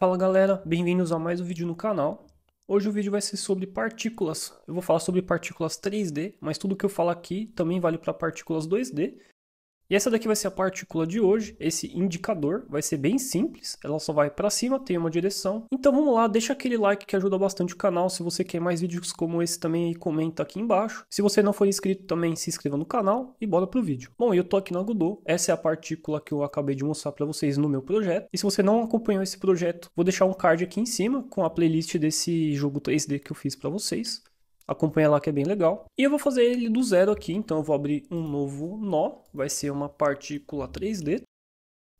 Fala galera, bem-vindos a mais um vídeo no canal. Hoje o vídeo vai ser sobre partículas. Eu vou falar sobre partículas 3D, mas tudo que eu falar aqui também vale para partículas 2D. E essa daqui vai ser a partícula de hoje, esse indicador vai ser bem simples, ela só vai para cima, tem uma direção. Então vamos lá, deixa aquele like que ajuda bastante o canal, se você quer mais vídeos como esse também, comenta aqui embaixo. Se você não for inscrito também, se inscreva no canal e bora pro vídeo. Bom, eu tô aqui na Agudô, essa é a partícula que eu acabei de mostrar para vocês no meu projeto. E se você não acompanhou esse projeto, vou deixar um card aqui em cima com a playlist desse jogo 3D que eu fiz para vocês. Acompanha lá que é bem legal. E eu vou fazer ele do zero aqui, então eu vou abrir um novo nó, vai ser uma partícula 3D.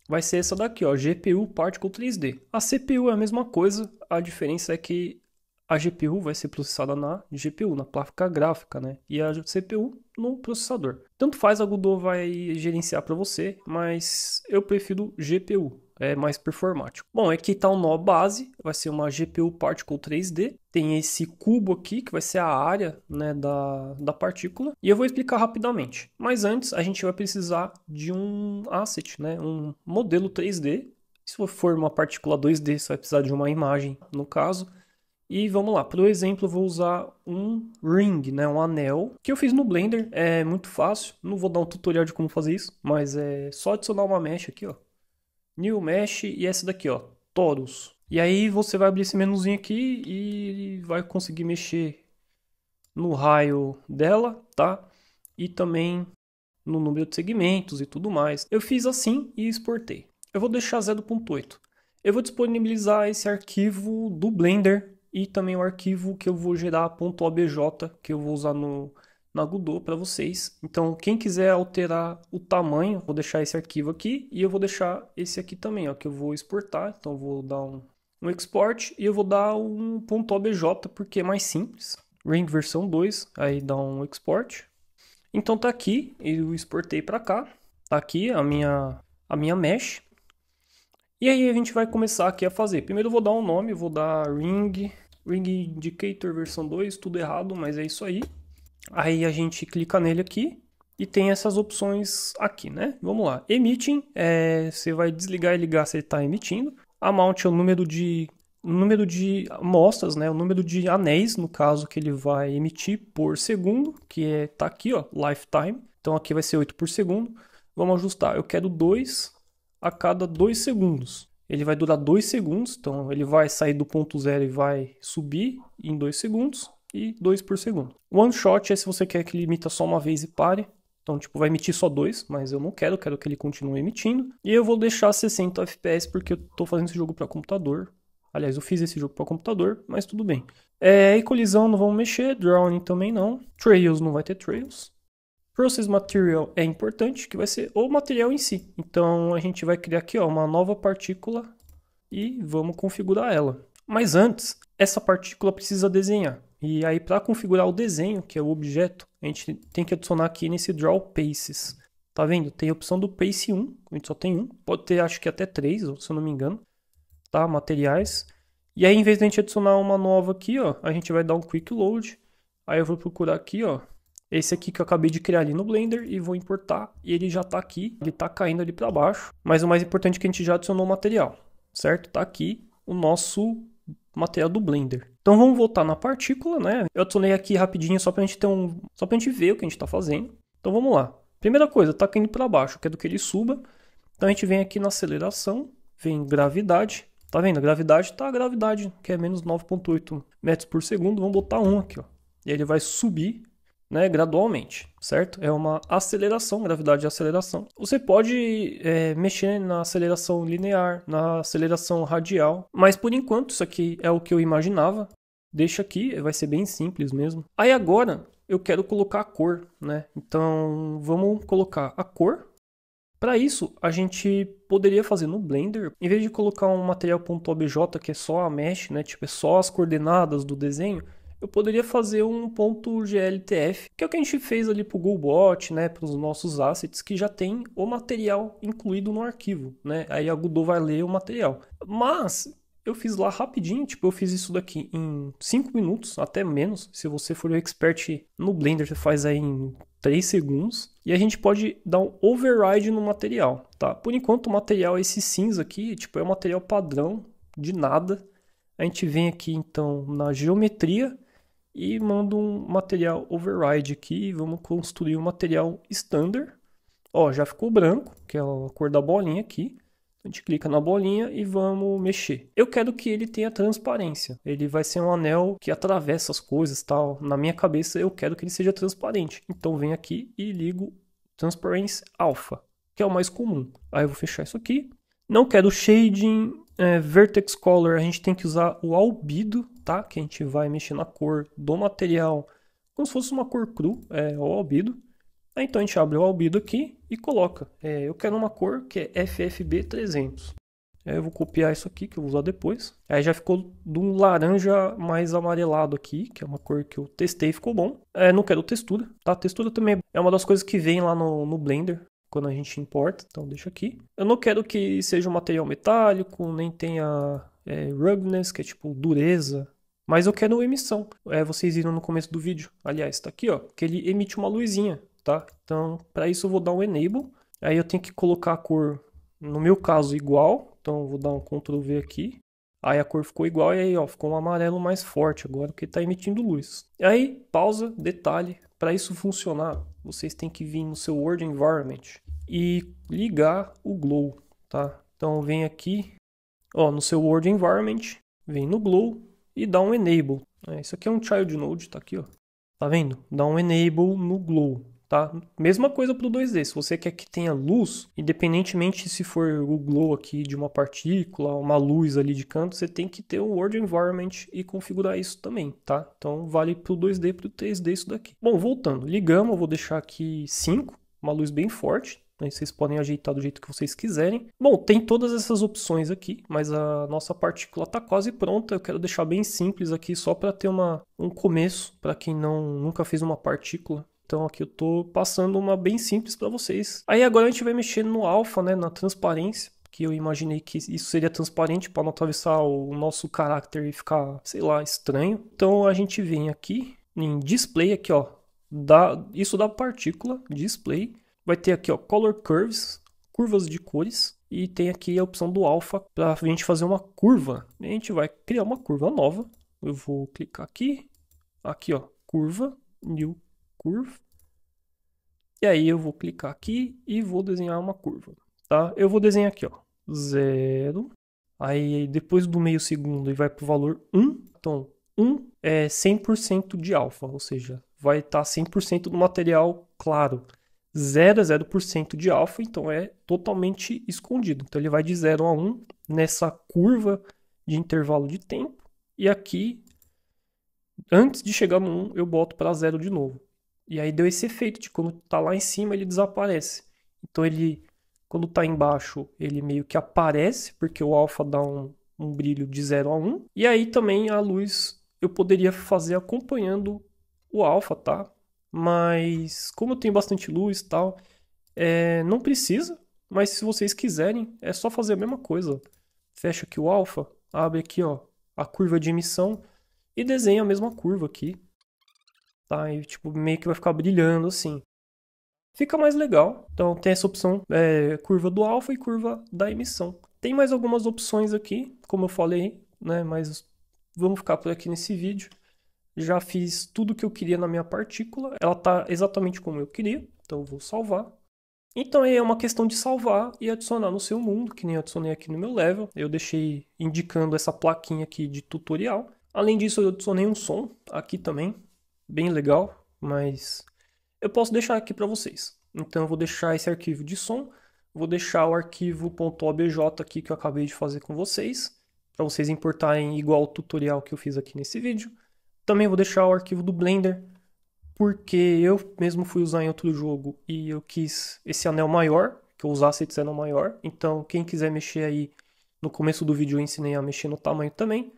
Vai ser essa daqui, ó, GPU Particle 3D. A CPU é a mesma coisa, a diferença é que a GPU vai ser processada na GPU, na placa gráfica, né? E a CPU no processador. Tanto faz, a Godot vai gerenciar para você, mas eu prefiro GPU, é mais performático. Bom, aqui é está o nó base, vai ser uma GPU Particle 3D. Tem esse cubo aqui, que vai ser a área né, da, da partícula. E eu vou explicar rapidamente. Mas antes, a gente vai precisar de um asset, né, um modelo 3D. Se for uma partícula 2D, você vai precisar de uma imagem, no caso. E vamos lá, por exemplo, vou usar um ring, né, um anel, que eu fiz no Blender, é muito fácil, não vou dar um tutorial de como fazer isso, mas é só adicionar uma mesh aqui, ó, new mesh e essa daqui, ó, torus. E aí você vai abrir esse menuzinho aqui e vai conseguir mexer no raio dela, tá? E também no número de segmentos e tudo mais. Eu fiz assim e exportei. Eu vou deixar 0.8. Eu vou disponibilizar esse arquivo do Blender e também o arquivo que eu vou gerar .obj, que eu vou usar no na Godot para vocês. Então, quem quiser alterar o tamanho, vou deixar esse arquivo aqui e eu vou deixar esse aqui também, ó, que eu vou exportar. Então, vou dar um, um export e eu vou dar um .obj porque é mais simples. Ring versão 2, aí dá um export. Então tá aqui, eu exportei para cá. Tá aqui a minha a minha mesh. E aí a gente vai começar aqui a fazer. Primeiro eu vou dar um nome, vou dar ring ring indicator versão 2, tudo errado, mas é isso aí. Aí a gente clica nele aqui e tem essas opções aqui, né? Vamos lá. Emitting, é, você vai desligar e ligar se ele está emitindo. Amount é o número de número de amostras, né? O número de anéis, no caso, que ele vai emitir por segundo, que é, tá aqui, ó, lifetime. Então aqui vai ser 8 por segundo. Vamos ajustar. Eu quero 2 a cada 2 segundos. Ele vai durar 2 segundos, então ele vai sair do ponto zero e vai subir em 2 segundos e dois por segundo. One shot é se você quer que ele emita só uma vez e pare. Então, tipo, vai emitir só dois, mas eu não quero, quero que ele continue emitindo. E eu vou deixar 60 FPS porque eu tô fazendo esse jogo para computador. Aliás, eu fiz esse jogo para computador, mas tudo bem. É, e colisão não vamos mexer, drowning também não. Trails não vai ter trails. Process Material é importante, que vai ser o material em si. Então a gente vai criar aqui ó, uma nova partícula e vamos configurar ela. Mas antes, essa partícula precisa desenhar. E aí, para configurar o desenho, que é o objeto, a gente tem que adicionar aqui nesse Draw Paces. Tá vendo? Tem a opção do Pace 1, a gente só tem um. Pode ter, acho que até três, se eu não me engano. Tá? Materiais. E aí, em vez de a gente adicionar uma nova aqui, ó, a gente vai dar um Quick Load. Aí eu vou procurar aqui, ó, esse aqui que eu acabei de criar ali no Blender e vou importar. E ele já tá aqui, ele tá caindo ali para baixo. Mas o mais importante é que a gente já adicionou o material, certo? Tá aqui o nosso material do Blender. Então vamos voltar na partícula, né? Eu adicionei aqui rapidinho só para a gente ter um, só para a gente ver o que a gente está fazendo. Então vamos lá. Primeira coisa, está caindo para baixo, quer do que ele suba. Então a gente vem aqui na aceleração, vem gravidade. Tá vendo? A gravidade tá a gravidade, que é menos 9.8 metros por segundo. Vamos botar 1 aqui, ó. E aí ele vai subir né, gradualmente, certo? É uma aceleração, gravidade de aceleração. Você pode é, mexer na aceleração linear, na aceleração radial, mas por enquanto isso aqui é o que eu imaginava. Deixa aqui, vai ser bem simples mesmo. Aí agora eu quero colocar a cor, né? Então vamos colocar a cor. Para isso, a gente poderia fazer no Blender, em vez de colocar um material.obj que é só a mesh, né, tipo é só as coordenadas do desenho, eu poderia fazer um ponto .gltf, que é o que a gente fez ali para o Googlebot, né, para os nossos assets que já tem o material incluído no arquivo, né? Aí a Godot vai ler o material. Mas eu fiz lá rapidinho, tipo, eu fiz isso daqui em 5 minutos, até menos. Se você for o expert no Blender, você faz aí em 3 segundos. E a gente pode dar um override no material, tá? Por enquanto o material, é esse cinza aqui, tipo, é um material padrão de nada. A gente vem aqui então na geometria e mando um material override aqui, vamos construir um material standard. Ó, já ficou branco, que é a cor da bolinha aqui. A gente clica na bolinha e vamos mexer. Eu quero que ele tenha transparência. Ele vai ser um anel que atravessa as coisas tal. Na minha cabeça, eu quero que ele seja transparente. Então, venho aqui e ligo Transparency Alpha, que é o mais comum. Aí eu vou fechar isso aqui. Não quero shading, é, vertex color. A gente tem que usar o albedo, Tá? que a gente vai mexer na cor do material como se fosse uma cor cru, é, ou albido Aí, então a gente abre o albido aqui e coloca. É, eu quero uma cor que é FFB300. eu vou copiar isso aqui que eu vou usar depois. Aí já ficou de um laranja mais amarelado aqui, que é uma cor que eu testei ficou bom. É, não quero textura, tá? Textura também é uma das coisas que vem lá no, no Blender quando a gente importa, então deixa aqui. Eu não quero que seja um material metálico, nem tenha é, rugness, que é tipo dureza, mas eu quero emissão. É, vocês viram no começo do vídeo, aliás, está aqui, ó, que ele emite uma luzinha, tá? Então, para isso eu vou dar um enable. Aí eu tenho que colocar a cor, no meu caso, igual. Então, vou dar um Ctrl V aqui. Aí a cor ficou igual e aí, ó, ficou um amarelo mais forte agora, que está emitindo luz. E aí, pausa, detalhe. Para isso funcionar, vocês têm que vir no seu Word Environment e ligar o Glow, tá? Então, vem aqui, ó, no seu Word Environment, vem no Glow, e dá um enable. É, isso aqui é um child node, tá aqui, ó. Tá vendo? Dá um enable no glow, tá? Mesma coisa pro 2D. Se você quer que tenha luz, independentemente se for o glow aqui de uma partícula, uma luz ali de canto, você tem que ter o World Environment e configurar isso também, tá? Então vale pro 2D e para 3D isso daqui. Bom, voltando. Ligamos, eu vou deixar aqui 5, uma luz bem forte, Aí né? Vocês podem ajeitar do jeito que vocês quiserem. Bom, tem todas essas opções aqui, mas a nossa partícula está quase pronta. Eu quero deixar bem simples aqui só para ter uma, um começo para quem não nunca fez uma partícula. Então aqui eu estou passando uma bem simples para vocês. Aí agora a gente vai mexer no alfa, né, na transparência, que eu imaginei que isso seria transparente para não atravessar o nosso caráter e ficar, sei lá, estranho. Então a gente vem aqui em display aqui, ó, da, isso da partícula, display, Vai ter aqui, ó, Color Curves, curvas de cores. E tem aqui a opção do alfa para a gente fazer uma curva. A gente vai criar uma curva nova. Eu vou clicar aqui. Aqui, ó, curva, new curve. E aí eu vou clicar aqui e vou desenhar uma curva, tá? Eu vou desenhar aqui, ó, zero. Aí depois do meio segundo e vai para o valor 1. Então, 1 é 100% de alfa, ou seja, vai estar tá 100% do material claro. 0 a 0% de alfa, então é totalmente escondido. Então ele vai de 0 a 1 nessa curva de intervalo de tempo e aqui antes de chegar no 1 eu boto para 0 de novo. E aí deu esse efeito de quando está lá em cima ele desaparece. Então ele quando está embaixo ele meio que aparece porque o alfa dá um, um brilho de 0 a 1 e aí também a luz eu poderia fazer acompanhando o alfa, tá? Mas como eu tenho bastante luz e tal, é, não precisa, mas se vocês quiserem, é só fazer a mesma coisa. Fecha aqui o alfa, abre aqui ó, a curva de emissão e desenha a mesma curva aqui. Tá? E tipo, meio que vai ficar brilhando assim. Fica mais legal. Então tem essa opção é, curva do alfa e curva da emissão. Tem mais algumas opções aqui, como eu falei, né? Mas vamos ficar por aqui nesse vídeo já fiz tudo o que eu queria na minha partícula, ela está exatamente como eu queria, então eu vou salvar. Então é uma questão de salvar e adicionar no seu mundo, que nem eu adicionei aqui no meu level. Eu deixei indicando essa plaquinha aqui de tutorial. Além disso, eu adicionei um som aqui também, bem legal, mas eu posso deixar aqui para vocês. Então eu vou deixar esse arquivo de som, vou deixar o arquivo .obj aqui que eu acabei de fazer com vocês, para vocês importarem igual o tutorial que eu fiz aqui nesse vídeo. Também vou deixar o arquivo do Blender, porque eu mesmo fui usar em outro jogo e eu quis esse anel maior, que eu usasse esse anel maior. Então, quem quiser mexer aí, no começo do vídeo eu ensinei a mexer no tamanho também.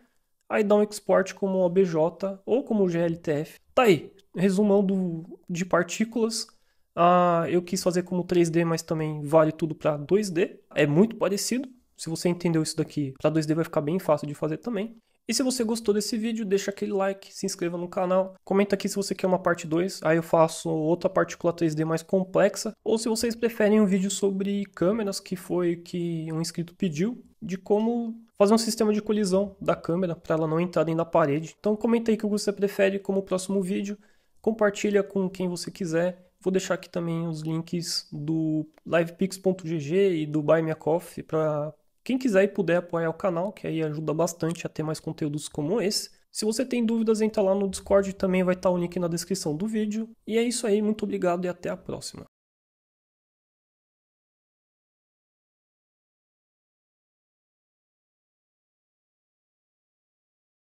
Aí dá um export como OBJ ou como GLTF. Tá aí, resumão do, de partículas. Ah, eu quis fazer como 3D, mas também vale tudo para 2D. É muito parecido. Se você entendeu isso daqui, para 2D vai ficar bem fácil de fazer também. E se você gostou desse vídeo, deixa aquele like, se inscreva no canal, comenta aqui se você quer uma parte 2, aí eu faço outra partícula 3D mais complexa, ou se vocês preferem um vídeo sobre câmeras, que foi que um inscrito pediu, de como fazer um sistema de colisão da câmera para ela não entrar dentro da parede. Então comenta aí o que você prefere como próximo vídeo, compartilha com quem você quiser, Vou deixar aqui também os links do livepix.gg e do Buy Me a Coffee para quem quiser e puder apoiar o canal, que aí ajuda bastante a ter mais conteúdos como esse. Se você tem dúvidas, entra lá no Discord, também vai estar o link na descrição do vídeo. E é isso aí, muito obrigado e até a próxima.